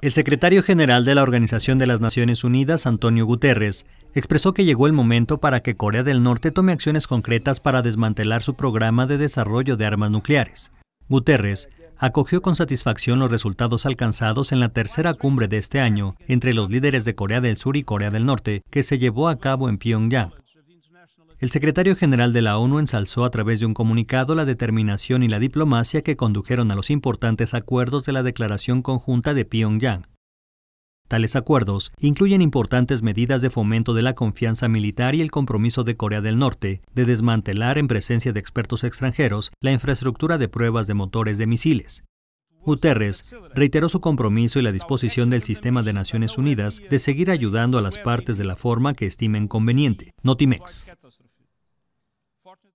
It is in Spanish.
El secretario general de la Organización de las Naciones Unidas, Antonio Guterres, expresó que llegó el momento para que Corea del Norte tome acciones concretas para desmantelar su programa de desarrollo de armas nucleares. Guterres acogió con satisfacción los resultados alcanzados en la tercera cumbre de este año entre los líderes de Corea del Sur y Corea del Norte, que se llevó a cabo en Pyongyang. El secretario general de la ONU ensalzó a través de un comunicado la determinación y la diplomacia que condujeron a los importantes acuerdos de la Declaración Conjunta de Pyongyang. Tales acuerdos incluyen importantes medidas de fomento de la confianza militar y el compromiso de Corea del Norte de desmantelar en presencia de expertos extranjeros la infraestructura de pruebas de motores de misiles. Guterres reiteró su compromiso y la disposición del sistema de Naciones Unidas de seguir ayudando a las partes de la forma que estimen conveniente. Notimex. unfortunately